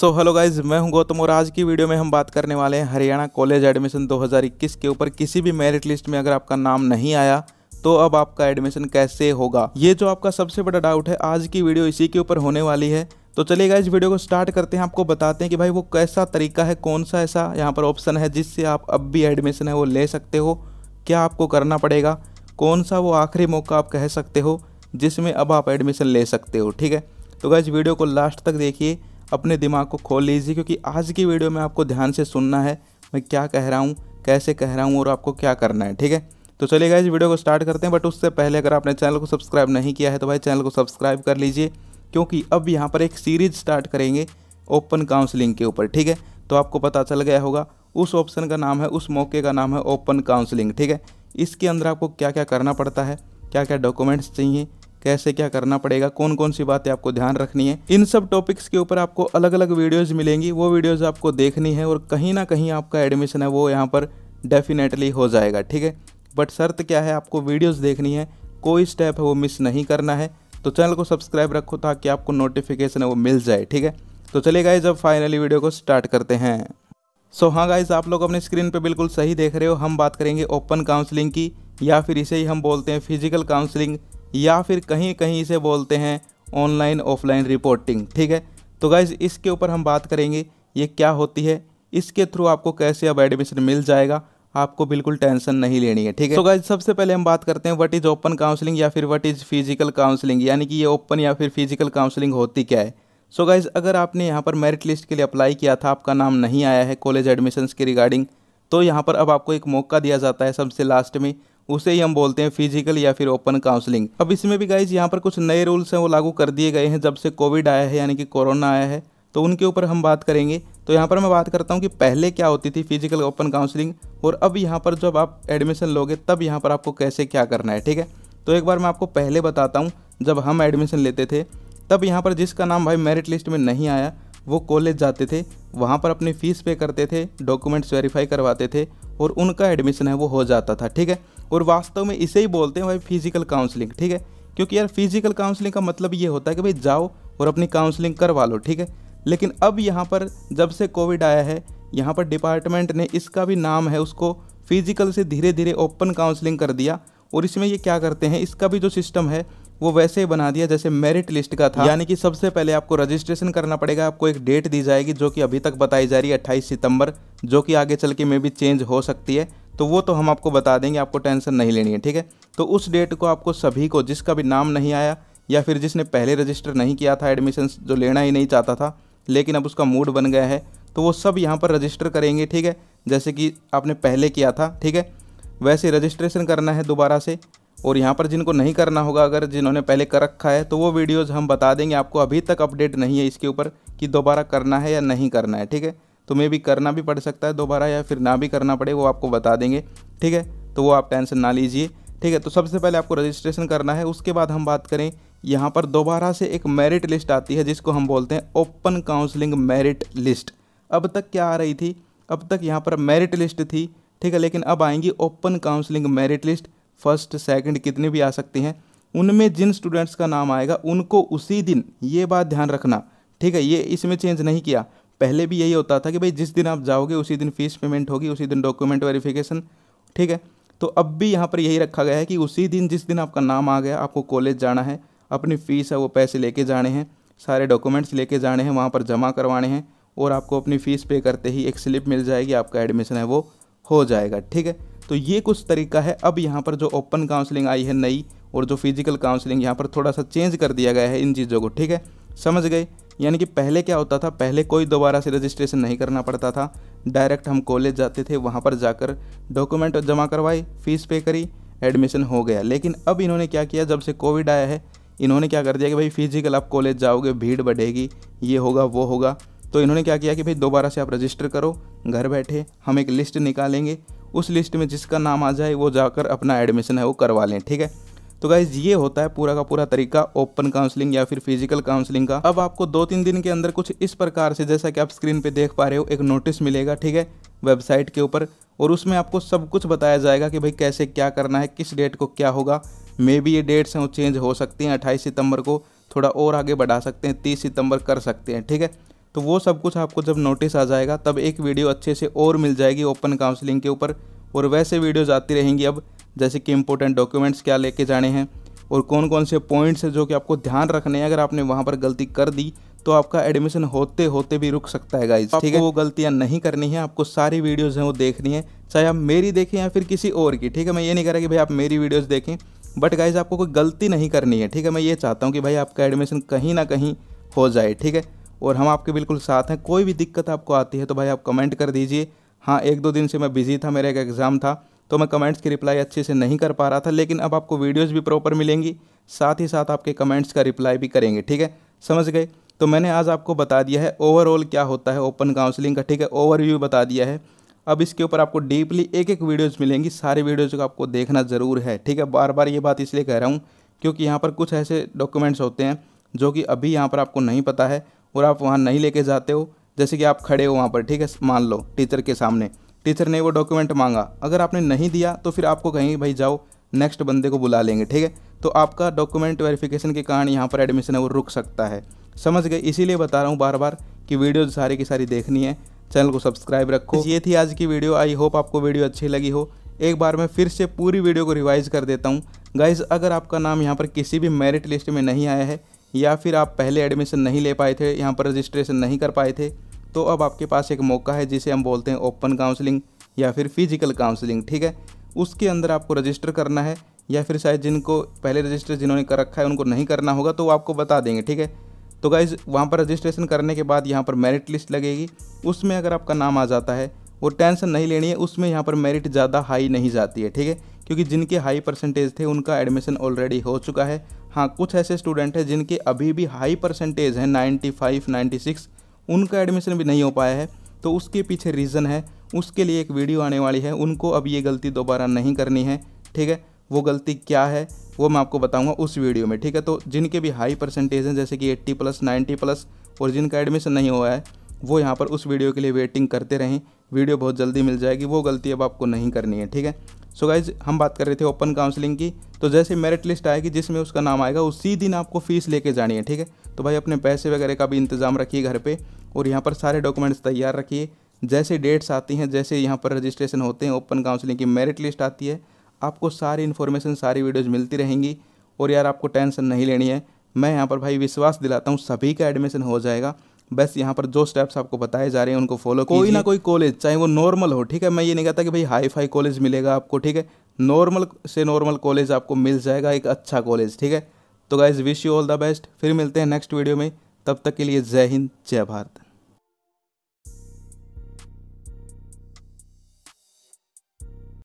so hello guys मैं हूं गौतम और आज की वीडियो में हम बात करने वाले हैं हरियाणा कॉलेज एडमिशन 2021 के ऊपर किसी भी मेरिट लिस्ट में अगर आपका नाम नहीं आया तो अब आपका एडमिशन कैसे होगा ये जो आपका सबसे बड़ा डाउट है आज की वीडियो इसी के ऊपर होने वाली है तो चलिए इस वीडियो को स्टार्ट करते हैं आपको बताते हैं कि भाई वो कैसा तरीका है कौन सा ऐसा यहाँ पर ऑप्शन है जिससे आप अब भी एडमिशन है वो ले सकते हो क्या आपको करना पड़ेगा कौन सा वो आखिरी मौका आप कह सकते हो जिसमें अब आप एडमिशन ले सकते हो ठीक है तो गाइज वीडियो को लास्ट तक देखिए अपने दिमाग को खोल लीजिए क्योंकि आज की वीडियो में आपको ध्यान से सुनना है मैं क्या कह रहा हूँ कैसे कह रहा हूँ और आपको क्या करना है ठीक है तो चलिए इस वीडियो को स्टार्ट करते हैं बट उससे पहले अगर आपने चैनल को सब्सक्राइब नहीं किया है तो भाई चैनल को सब्सक्राइब कर लीजिए क्योंकि अब यहाँ पर एक सीरीज स्टार्ट करेंगे ओपन काउंसलिंग के ऊपर ठीक है तो आपको पता चल गया होगा उस ऑप्शन का नाम है उस मौके का नाम है ओपन काउंसलिंग ठीक है इसके अंदर आपको क्या क्या करना पड़ता है क्या क्या डॉक्यूमेंट्स चाहिए कैसे क्या करना पड़ेगा कौन कौन सी बातें आपको ध्यान रखनी है इन सब टॉपिक्स के ऊपर आपको अलग अलग वीडियोज़ मिलेंगी वो वीडियोज़ आपको देखनी है और कहीं ना कहीं आपका एडमिशन है वो यहाँ पर डेफिनेटली हो जाएगा ठीक है बट शर्त क्या है आपको वीडियोज़ देखनी है कोई स्टेप है वो मिस नहीं करना है तो चैनल को सब्सक्राइब रखो ताकि आपको नोटिफिकेशन है वो मिल जाए ठीक है तो चले गाइज अब फाइनली वीडियो को स्टार्ट करते हैं सो so, हाँ गाइज आप लोग अपने स्क्रीन पे बिल्कुल सही देख रहे हो हम बात करेंगे ओपन काउंसलिंग की या फिर इसे ही हम बोलते हैं फिजिकल काउंसलिंग या फिर कहीं कहीं इसे बोलते हैं ऑनलाइन ऑफलाइन रिपोर्टिंग ठीक है तो गाइज इसके ऊपर हम बात करेंगे ये क्या होती है इसके थ्रू आपको कैसे अब एडमिशन मिल जाएगा आपको बिल्कुल टेंशन नहीं लेनी है ठीक है तो गाइज सबसे पहले हम बात करते हैं व्हाट इज़ ओपन काउंसलिंग या फिर व्हाट इज़ फिजिकल काउंसलिंग यानी कि ये ओपन या फिर फिजिकल काउंसलिंग होती क्या है सो so गाइज अगर आपने यहाँ पर मेरिट लिस्ट के लिए अप्लाई किया था आपका नाम नहीं आया है कॉलेज एडमिशन्स के रिगार्डिंग तो यहाँ पर अब आपको एक मौका दिया जाता है सबसे लास्ट में उसे ही हम बोलते हैं फिजिकल या फिर ओपन काउंसलिंग अब इसमें भी गाइज यहाँ पर कुछ नए रूल्स हैं वो लागू कर दिए गए हैं जब से कोविड आया है यानी कि कोरोना आया है तो उनके ऊपर हम बात करेंगे तो यहाँ पर मैं बात करता हूँ कि पहले क्या होती थी फिजिकल ओपन काउंसलिंग और अब यहाँ पर जब आप एडमिशन लोगे तब यहाँ पर आपको कैसे क्या करना है ठीक है तो एक बार मैं आपको पहले बताता हूँ जब हम एडमिशन लेते थे तब यहाँ पर जिसका नाम भाई मेरिट लिस्ट में नहीं आया वो कॉलेज जाते थे वहाँ पर अपनी फ़ीस पे करते थे डॉक्यूमेंट्स वेरीफाई करवाते थे और उनका एडमिशन है वो हो जाता था ठीक है और वास्तव में इसे ही बोलते हैं भाई फिजिकल काउंसलिंग ठीक है क्योंकि यार फिजिकल काउंसलिंग का मतलब ये होता है कि भाई जाओ और अपनी काउंसलिंग करवा लो ठीक है लेकिन अब यहाँ पर जब से कोविड आया है यहाँ पर डिपार्टमेंट ने इसका भी नाम है उसको फिजिकल से धीरे धीरे ओपन काउंसलिंग कर दिया और इसमें ये क्या करते हैं इसका भी जो सिस्टम है वो वैसे ही बना दिया जैसे मेरिट लिस्ट का था यानी कि सबसे पहले आपको रजिस्ट्रेशन करना पड़ेगा आपको एक डेट दी जाएगी जो कि अभी तक बताई जा रही है अट्ठाईस सितंबर जो कि आगे चल के मे भी चेंज हो सकती है तो वो तो हम आपको बता देंगे आपको टेंशन नहीं लेनी है ठीक है तो उस डेट को आपको सभी को जिसका भी नाम नहीं आया या फिर जिसने पहले रजिस्टर नहीं किया था एडमिशन जो लेना ही नहीं चाहता था लेकिन अब उसका मूड बन गया है तो वो सब यहाँ पर रजिस्टर करेंगे ठीक है जैसे कि आपने पहले किया था ठीक है वैसे रजिस्ट्रेशन करना है दोबारा से और यहाँ पर जिनको नहीं करना होगा अगर जिन्होंने पहले कर रखा है तो वो वीडियोज़ हम बता देंगे आपको अभी तक अपडेट नहीं है इसके ऊपर कि दोबारा करना है या नहीं करना है ठीक है तो मे भी करना भी पड़ सकता है दोबारा या फिर ना भी करना पड़े वो आपको बता देंगे ठीक है तो वो आप टेंशन ना लीजिए ठीक है तो सबसे पहले आपको रजिस्ट्रेशन करना है उसके बाद हम बात करें यहाँ पर दोबारा से एक मेरिट लिस्ट आती है जिसको हम बोलते हैं ओपन काउंसलिंग मेरिट लिस्ट अब तक क्या आ रही थी अब तक यहाँ पर मेरिट लिस्ट थी ठीक है लेकिन अब आएंगी open counselling merit list first second कितनी भी आ सकती हैं उनमें जिन स्टूडेंट्स का नाम आएगा उनको उसी दिन ये बात ध्यान रखना ठीक है ये इसमें चेंज नहीं किया पहले भी यही होता था कि भाई जिस दिन आप जाओगे उसी दिन फीस पेमेंट होगी उसी दिन डॉक्यूमेंट वेरिफिकेशन ठीक है तो अब भी यहाँ पर यही रखा गया है कि उसी दिन जिस दिन आपका नाम आ गया आपको कॉलेज जाना है अपनी फ़ीस है वो पैसे लेके जाने हैं सारे डॉक्यूमेंट्स लेके जाने हैं वहाँ पर जमा करवाने हैं और आपको अपनी फ़ीस पे करते ही एक स्लिप मिल जाएगी आपका एडमिशन है वो हो जाएगा ठीक है तो ये कुछ तरीका है अब यहाँ पर जो ओपन काउंसलिंग आई है नई और जो फिजिकल काउंसलिंग यहाँ पर थोड़ा सा चेंज कर दिया गया है इन चीज़ों को ठीक है समझ गए यानी कि पहले क्या होता था पहले कोई दोबारा से रजिस्ट्रेशन नहीं करना पड़ता था डायरेक्ट हम कॉलेज जाते थे वहाँ पर जाकर डॉक्यूमेंट जमा करवाए फ़ीस पे करी एडमिशन हो गया लेकिन अब इन्होंने क्या किया जब से कोविड आया है इन्होंने क्या कर दिया कि भाई फिजिकल आप कॉलेज जाओगे भीड़ बढ़ेगी ये होगा वो होगा तो इन्होंने क्या किया कि भाई दोबारा से आप रजिस्टर करो घर बैठे हम एक लिस्ट निकालेंगे उस लिस्ट में जिसका नाम आ जाए वो जाकर अपना एडमिशन है वो करवा लें ठीक है तो गाइज ये होता है पूरा का पूरा तरीका ओपन काउंसलिंग या फिर फिजिकल काउंसलिंग का अब आपको दो तीन दिन के अंदर कुछ इस प्रकार से जैसा कि आप स्क्रीन पे देख पा रहे हो एक नोटिस मिलेगा ठीक है वेबसाइट के ऊपर और उसमें आपको सब कुछ बताया जाएगा कि भाई कैसे क्या करना है किस डेट को क्या होगा मे बी ये डेट्स हैं वो चेंज हो सकती हैं अट्ठाईस सितंबर को थोड़ा और आगे बढ़ा सकते हैं तीस सितंबर कर सकते हैं ठीक है तो वो सब कुछ आपको जब नोटिस आ जाएगा तब एक वीडियो अच्छे से और मिल जाएगी ओपन काउंसलिंग के ऊपर और वैसे वीडियोज़ आती रहेंगी अब जैसे कि इंपॉर्टेंट डॉक्यूमेंट्स क्या लेके जाने हैं और कौन कौन से पॉइंट्स हैं जो कि आपको ध्यान रखने हैं अगर आपने वहाँ पर गलती कर दी तो आपका एडमिशन होते होते भी रुक सकता है गाइज ठीक है वो गलतियाँ नहीं करनी है आपको सारी वीडियोज़ हैं वो देखनी है चाहे आप मेरी देखें या फिर किसी और की ठीक है मैं ये नहीं कह रहा कि भाई आप मेरी वीडियोज़ देखें बट गाइज आपको कोई गलती नहीं करनी है ठीक है मैं ये चाहता हूँ कि भाई आपका एडमिशन कहीं ना कहीं हो जाए ठीक है और हम आपके बिल्कुल साथ हैं कोई भी दिक्कत आपको आती है तो भाई आप कमेंट कर दीजिए हाँ एक दो दिन से मैं बिज़ी था मेरा एक एग्ज़ाम था तो मैं कमेंट्स की रिप्लाई अच्छे से नहीं कर पा रहा था लेकिन अब आपको वीडियोज़ भी प्रॉपर मिलेंगी साथ ही साथ आपके कमेंट्स का रिप्लाई भी करेंगे ठीक है समझ गए तो मैंने आज आपको बता दिया है ओवरऑल क्या होता है ओपन काउंसलिंग का ठीक है ओवरव्यू बता दिया है अब इसके ऊपर आपको डीपली एक एक वीडियोज़ मिलेंगी सारे वीडियोज़ को आपको देखना ज़रूर है ठीक है बार बार ये बात इसलिए कह रहा हूँ क्योंकि यहाँ पर कुछ ऐसे डॉक्यूमेंट्स होते हैं जो कि अभी यहाँ पर आपको नहीं पता है और आप वहाँ नहीं लेके जाते हो जैसे कि आप खड़े हो वहाँ पर ठीक है मान लो टीचर के सामने टीचर ने वो डॉक्यूमेंट मांगा अगर आपने नहीं दिया तो फिर आपको कहेंगे भाई जाओ नेक्स्ट बंदे को बुला लेंगे ठीक है तो आपका डॉक्यूमेंट वेरिफिकेशन के कारण यहाँ पर एडमिशन है वो रुक सकता है समझ गए इसीलिए बता रहा हूँ बार बार कि वीडियो सारी की सारी देखनी है चैनल को सब्सक्राइब रखो तो ये थी आज की वीडियो आई होप आपको वीडियो अच्छी लगी हो एक बार मैं फिर से पूरी वीडियो को रिवाइज़ कर देता हूँ गाइज अगर आपका नाम यहाँ पर किसी भी मेरिट लिस्ट में नहीं आया है या फिर आप पहले एडमिशन नहीं ले पाए थे यहाँ पर रजिस्ट्रेशन नहीं कर पाए थे तो अब आपके पास एक मौका है जिसे हम बोलते हैं ओपन काउंसलिंग या फिर फिजिकल काउंसलिंग ठीक है उसके अंदर आपको रजिस्टर करना है या फिर शायद जिनको पहले रजिस्टर जिन्होंने कर रखा है उनको नहीं करना होगा तो वो आपको बता देंगे ठीक है तो गाइज़ वहाँ पर रजिस्ट्रेशन करने के बाद यहाँ पर मेरिट लिस्ट लगेगी उसमें अगर आपका नाम आ जाता है और टेंशन नहीं लेनी है उसमें यहाँ पर मेरिट ज़्यादा हाई नहीं जाती है ठीक है क्योंकि जिनके हाई परसेंटेज थे उनका एडमिशन ऑलरेडी हो चुका है हाँ कुछ ऐसे स्टूडेंट हैं जिनके अभी भी हाई परसेंटेज हैं 95, 96 उनका एडमिशन भी नहीं हो पाया है तो उसके पीछे रीज़न है उसके लिए एक वीडियो आने वाली है उनको अब ये गलती दोबारा नहीं करनी है ठीक है वो गलती क्या है वो मैं आपको बताऊंगा उस वीडियो में ठीक है तो जिनके भी हाई परसेंटेज हैं जैसे कि 80 प्लस 90 प्लस और जिनका एडमिशन नहीं हुआ है वो यहाँ पर उस वीडियो के लिए वेटिंग करते रहें वीडियो बहुत जल्दी मिल जाएगी वो गलती अब आपको नहीं करनी है ठीक है सो so गाइज हम बात कर रहे थे ओपन काउंसलिंग की तो जैसे मेरिट लिस्ट आएगी जिसमें उसका नाम आएगा उसी दिन आपको फ़ीस लेके जानी है ठीक है तो भाई अपने पैसे वगैरह का भी इंतज़ाम रखिए घर पर और यहाँ पर सारे डॉक्यूमेंट्स तैयार रखिए जैसे डेट्स आती हैं जैसे यहाँ पर रजिस्ट्रेशन होते हैं ओपन काउंसिलिंग की मेरिट लिस्ट आती है आपको सारी इन्फॉर्मेशन सारी वीडियोज़ मिलती रहेंगी और यार आपको टेंशन नहीं लेनी है मैं यहाँ पर भाई विश्वास दिलाता हूँ सभी का एडमिशन हो जाएगा बस यहाँ पर जो स्टेप्स आपको बताए जा रहे हैं उनको फॉलो कोई ना कोई कॉलेज चाहे वो नॉर्मल हो ठीक है मैं ये नहीं कहता कि भाई हाई फाई कॉलेज मिलेगा आपको ठीक है नॉर्मल से नॉर्मल कॉलेज आपको मिल जाएगा एक अच्छा कॉलेज ठीक है तो guys wish you all the best फिर मिलते हैं नेक्स्ट वीडियो में तब तक के लिए जय हिंद जय भारत